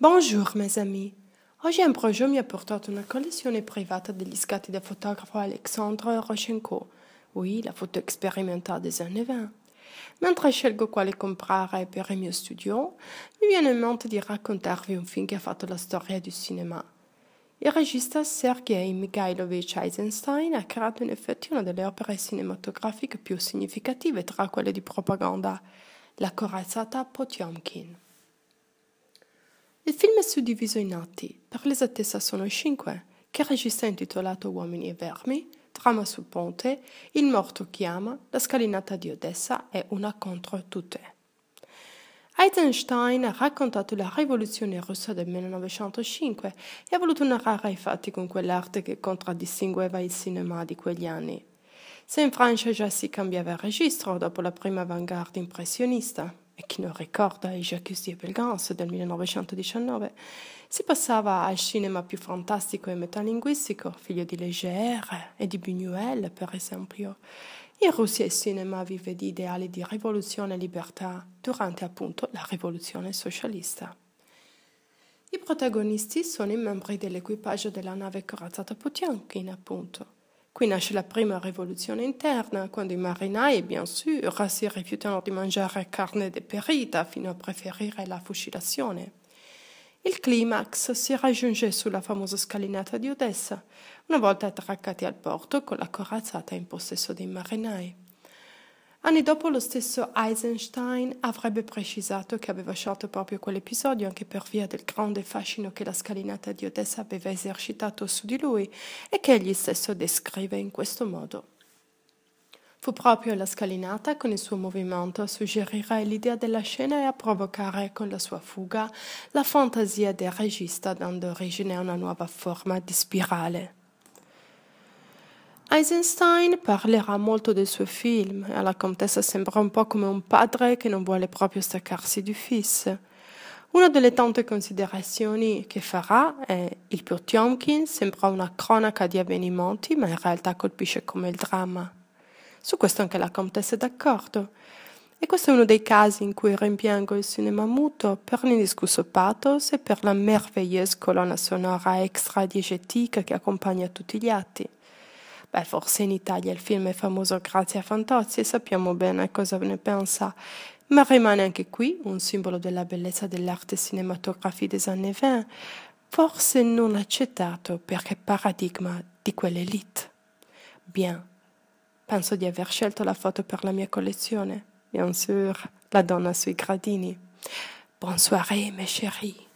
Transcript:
Bonjour, mes amis. Oh, Aujourd'hui, un projet mi ha portato una collezione privata degli scatti del fotografo Alexandre Rochenko. Oui, la photo expérimentale des années 20. Mentre scelgo quale comprare per il mio studio, mi viene in mente raconter raccontarvi un film qui a fait la storia du cinéma. Il regista Sergei Mikhailovich Eisenstein ha creato in effetti una delle opere cinematografiche plus significative tra quelle de propaganda, La corazzata Potiomkin. Il film è suddiviso in atti, per l'esattezza sono cinque, che regista intitolato Uomini e Vermi, Trama sul ponte, Il morto chiama, La scalinata di Odessa e Una contro tutte. Eisenstein ha raccontato la rivoluzione russa del 1905 e ha voluto narrare i fatti con quell'arte che contraddistingueva il cinema di quegli anni. Se in Francia già si cambiava registro dopo la prima avanguardia impressionista, e chi non ricorda i Jacques di Belganze del 1919, si passava al cinema più fantastico e metalinguistico, figlio di Leger e di Buñuel, per esempio. In Russia il cinema vive di ideali di rivoluzione e libertà durante appunto la rivoluzione socialista. I protagonisti sono i membri dell'equipaggio della nave corazzata Potiomkin, appunto. Qui nasce la prima rivoluzione interna, quando i marinai, bien sûr, si rifiutano di mangiare carne deperita fino a preferire la fucilazione. Il climax si raggiunge sulla famosa scalinata di Odessa, una volta attraccati al porto con la corazzata in possesso dei marinai. Anni dopo lo stesso Eisenstein avrebbe precisato che aveva scelto proprio quell'episodio anche per via del grande fascino che la scalinata di Odessa aveva esercitato su di lui e che egli stesso descrive in questo modo. Fu proprio la scalinata con il suo movimento a suggerire l'idea della scena e a provocare con la sua fuga la fantasia del regista dando origine a una nuova forma di spirale. Eisenstein parlerà molto del suo film e alla contessa sembra un po' come un padre che non vuole proprio staccarsi di Fis. Una delle tante considerazioni che farà è il Potiomkin sembra una cronaca di avvenimenti, ma in realtà colpisce come il dramma. Su questo anche la contessa è d'accordo. E questo è uno dei casi in cui rimpiango il cinema muto per l'indiscusso pathos e per la meravigliosa colonna sonora extra diegetica che accompagna tutti gli atti. Beh, forse in Italia il film è famoso grazie a Fantozzi e sappiamo bene cosa ne pensa, ma rimane anche qui un simbolo della bellezza dell'arte cinematografica degli anni 20, forse non accettato perché paradigma di quell'elite. Bien, penso di aver scelto la foto per la mia collezione, bien sûr, la donna sui gradini. Bonne mes chéris.